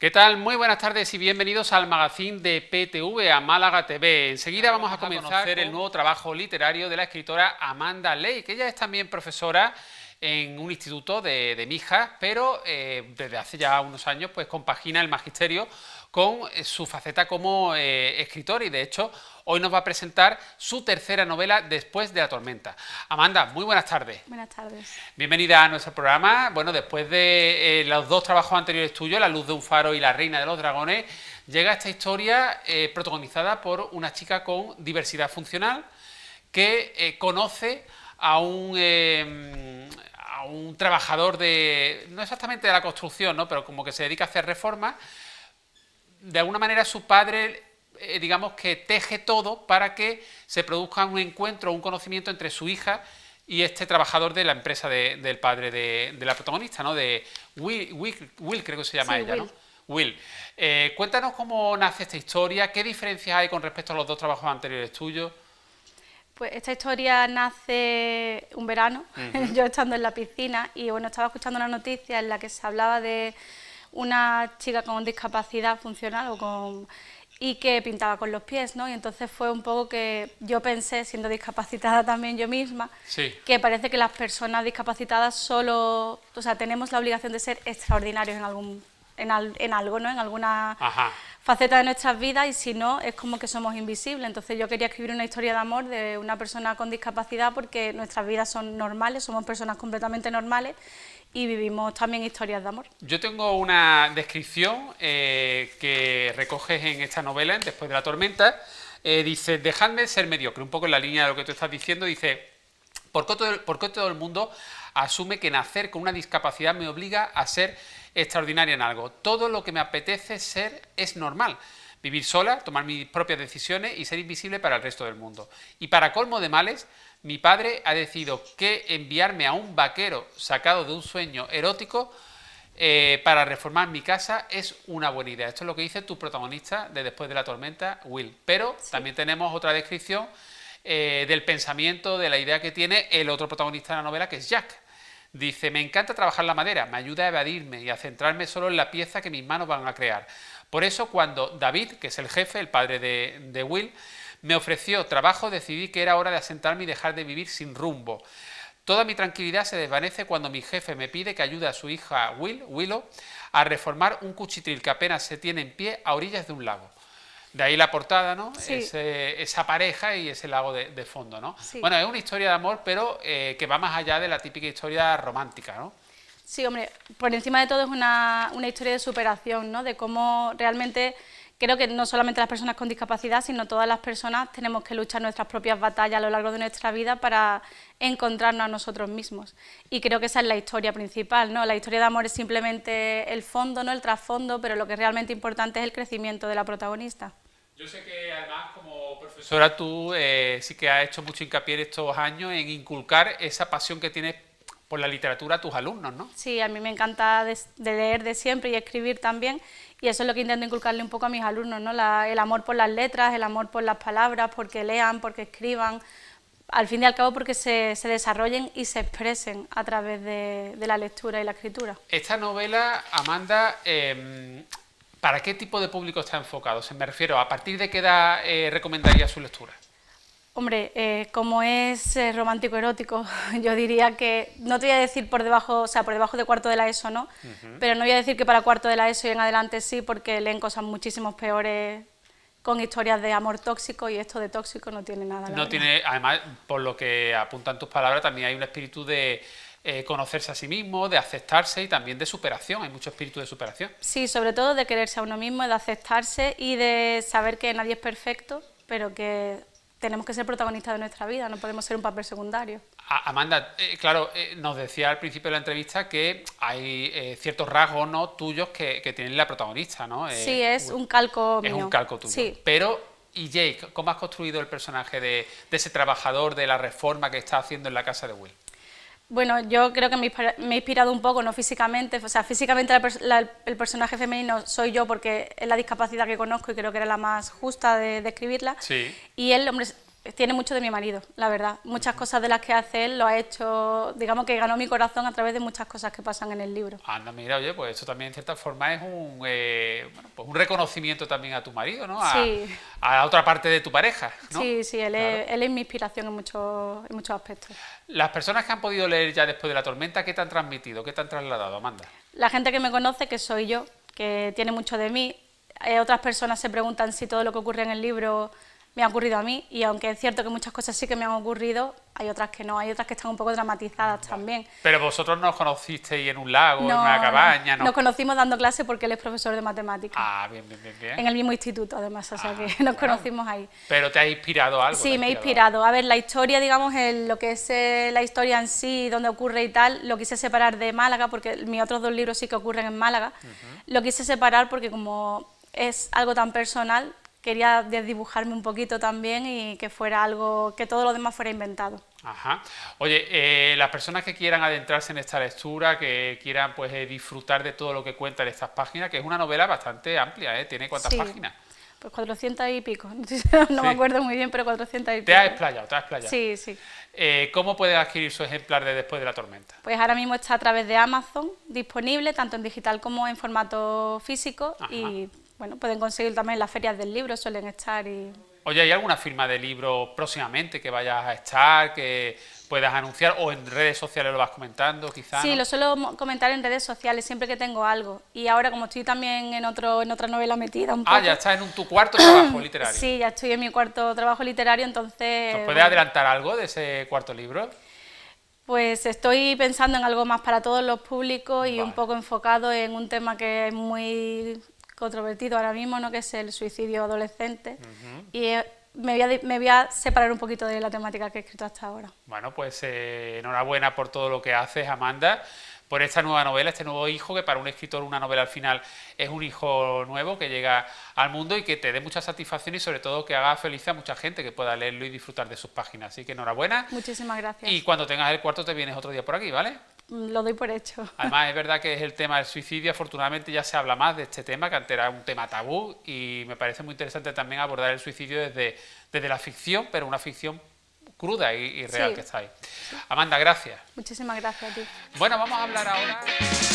¿Qué tal? Muy buenas tardes y bienvenidos al magazine de PTV a Málaga TV. Enseguida vamos, a comenzar conocer el nuevo trabajo literario de la escritora Amanda Ley, que ella es también profesora en un instituto de, mija, pero eh, desde hace ya unos años pues compagina el magisterio con eh, su faceta como eh, escritor y de hecho hoy nos va a presentar su tercera novela Después de la tormenta. Amanda, muy buenas tardes. Buenas tardes. Bienvenida a nuestro programa. Bueno, después de los dos trabajos anteriores tuyos, La luz de un faro y La reina de los dragones, llega esta historia protagonizada por una chica con diversidad funcional que conoce a un un trabajador de, no exactamente de la construcción, ¿no? pero como que se dedica a hacer reformas, de alguna manera su padre, eh, digamos que teje todo para que se produzca un encuentro, un conocimiento entre su hija y este trabajador de la empresa del padre de, la protagonista, ¿no? de Will, Will, creo que se llama ella. ¿no? Will, eh, cuéntanos cómo nace esta historia, qué diferencias hay con respecto a los dos trabajos anteriores tuyos. Pues esta historia nace un verano, yo estando en la piscina y bueno, estaba escuchando una noticia en la que se hablaba de una chica con discapacidad funcional con y que pintaba con los pies, ¿no? Y entonces fue un poco que yo pensé, siendo discapacitada también yo misma, que parece que las personas discapacitadas solo, o sea, tenemos la obligación de ser extraordinarios en algún en, algo, ¿no? En alguna faceta de nuestras vidas y si no, es como que somos invisibles. Entonces yo quería escribir una historia de amor de una persona con discapacidad porque nuestras vidas son normales, somos personas completamente normales y vivimos también historias de amor. Yo tengo una descripción eh, que recoges en esta novela, Después de la tormenta. Eh, dice, dejadme ser mediocre, un poco en la línea de lo que tú estás diciendo. Dice, por qué todo el mundo asume que nacer con una discapacidad me obliga a ser extraordinaria en algo. Todo lo que me apetece ser es normal. Vivir sola, tomar mis propias decisiones y ser invisible para el resto del mundo. Y para colmo de males, mi padre ha decidido que enviarme a un vaquero sacado de un sueño erótico eh, para reformar mi casa es una buena idea. Esto es lo que dice tu protagonista de Después de la Tormenta, Will. Pero también tenemos otra descripción eh, del pensamiento, de la idea que tiene el otro protagonista de la novela, que es Jack. Dice, me encanta trabajar la madera, me ayuda a evadirme y a centrarme solo en la pieza que mis manos van a crear. Por eso cuando David, que es el jefe, el padre de, de Will, me ofreció trabajo, decidí que era hora de asentarme y dejar de vivir sin rumbo. Toda mi tranquilidad se desvanece cuando mi jefe me pide que ayude a su hija Will, Willow, a reformar un cuchitril que apenas se tiene en pie a orillas de un lago. De ahí la portada, ¿no? esa pareja y ese lago de, fondo, ¿no? Bueno, es una historia de amor, pero eh, que va más allá de la típica historia romántica, ¿no? Sí, hombre, por encima de todo es una, una historia de superación, ¿no? De cómo realmente creo que no solamente las personas con discapacidad, sino todas las personas tenemos que luchar nuestras propias batallas a lo largo de nuestra vida para encontrarnos a nosotros mismos. Y creo que esa es la historia principal, ¿no? La historia de amor es simplemente el fondo, no el trasfondo, pero lo que es realmente importante es el crecimiento de la protagonista. Yo sé que además como profesora tú eh, sí que has hecho mucho hincapié estos años en inculcar esa pasión que tienes por la literatura a tus alumnos, ¿no? Sí, a mí me encanta de, leer de siempre y escribir también y eso es lo que intento inculcarle un poco a mis alumnos, ¿no? el amor por las letras, el amor por las palabras, porque lean, porque escriban, al fin y al cabo porque se, desarrollen y se expresen a través de, la lectura y la escritura. Esta novela, Amanda, em, ¿para qué tipo de público está enfocado? Se me refiero, ¿a partir de qué edad eh, recomendaría su lectura? Hombre, eh, como es eh, romántico erótico, yo diría que no te voy a decir por debajo, o sea, por debajo de cuarto de la ESO, ¿no? Pero no voy a decir que para cuarto de la ESO y en adelante sí, porque leen cosas muchísimo peores con historias de amor tóxico y esto de tóxico no tiene nada. No tiene, además, por lo que apuntan tus palabras, también hay un espíritu de eh, conocerse a sí mismo, de aceptarse y también de superación. Hay mucho espíritu de superación. Sí, sobre todo de quererse a uno mismo, de aceptarse y de saber que nadie es perfecto, pero que tenemos que ser protagonistas de nuestra vida, no podemos ser un papel secundario. Amanda, eh, claro, eh, nos decía al principio de la entrevista que hay ciertos rasgos no tuyos que, tienen la protagonista, ¿no? sí, es un calco mío. Es un calco tuyo. Sí. Pero, ¿y Jake, cómo has construido el personaje de ese trabajador de la reforma que está haciendo en la casa de Will? Bueno, yo creo que me, he inspirado un poco, no físicamente, o sea, físicamente el personaje femenino soy yo porque es la discapacidad que conozco y creo que era la más justa de describirla. sí. Y él, hombre, tiene mucho de mi marido, la verdad. Muchas cosas de las que hace él lo ha hecho, digamos que ganó mi corazón a través de muchas cosas que pasan en el libro. Anda, mira, oye, pues eso también en cierta forma es un, eh, pues un reconocimiento también a tu marido, ¿no? A, sí. a otra parte de tu pareja, ¿no? Sí, sí, él, es, él es mi inspiración en muchos, en muchos aspectos. Las personas que han podido leer ya después de la tormenta, ¿qué te han transmitido? ¿Qué te han trasladado, Amanda? La gente que me conoce, que soy yo, que tiene mucho de mí. Eh, otras personas se preguntan si todo lo que ocurre en el libro me ha ocurrido a mí y aunque es cierto que muchas cosas sí que me han ocurrido, hay otras que no, hay otras que están un poco dramatizadas también. Pero vosotros nos conocisteis en un lago, en una cabaña, ¿no? Nos conocimos dando clase porque él es profesor de matemáticas. Ah, bien, bien, bien. En el mismo instituto, además, o sea ah, que nos conocimos ahí. Pero te ha inspirado algo. Sí, me ha inspirado. A ver, la historia, digamos, lo que es eh, la historia en sí, donde ocurre y tal, lo quise separar de Málaga porque mis otros dos libros sí que ocurren en Málaga. Lo quise separar porque como es algo tan personal, quería desdibujarme un poquito también y que fuera algo, que todo lo demás fuera inventado. Ajá. Oye, eh, las personas que quieran adentrarse en esta lectura, que quieran pues eh, disfrutar de todo lo que cuenta en estas páginas, que es una novela bastante amplia, ¿eh? ¿Tiene cuántas páginas? Pues 400 y pico, no me acuerdo muy bien, pero 400 y pico. Te has explayado, te has explayado. Sí, sí. Eh, ¿Cómo puedes adquirir su ejemplar de Después de la Tormenta? Pues ahora mismo está a través de Amazon, disponible tanto en digital como en formato físico y bueno, pueden conseguir también las ferias del libro, suelen estar y... Oye, ¿hay alguna firma de libro próximamente que vayas a estar, que puedas anunciar o en redes sociales lo vas comentando quizás? Sí, lo suelo comentar en redes sociales siempre que tengo algo y ahora como estoy también en, otro, en otra novela metida un Ah, ya estás en un, tu cuarto trabajo literario. Sí, ya estoy en mi cuarto trabajo literario, entonces... puedes adelantar algo de ese cuarto libro? Pues estoy pensando en algo más para todos los públicos y un poco enfocado en un tema que es muy controvertido ahora mismo, ¿no? que es el suicidio adolescente. Y eh, me voy, a, separar un poquito de la temática que he escrito hasta ahora. Bueno, pues eh, enhorabuena por todo lo que haces, Amanda, por esta nueva novela, este nuevo hijo, que para un escritor una novela al final es un hijo nuevo que llega al mundo y que te dé mucha satisfacción y sobre todo que haga feliz a mucha gente que pueda leerlo y disfrutar de sus páginas. Así que enhorabuena. Muchísimas gracias. Y cuando tengas el cuarto te vienes otro día por aquí, ¿vale? lo doy por hecho. Además, es verdad que es el tema del suicidio. Afortunadamente ya se habla más de este tema, que antes era un tema tabú, y me parece muy interesante también abordar el suicidio desde, desde la ficción, pero una ficción cruda y, real que está ahí. Amanda, gracias. Muchísimas gracias a ti. Bueno, vamos a hablar ahora...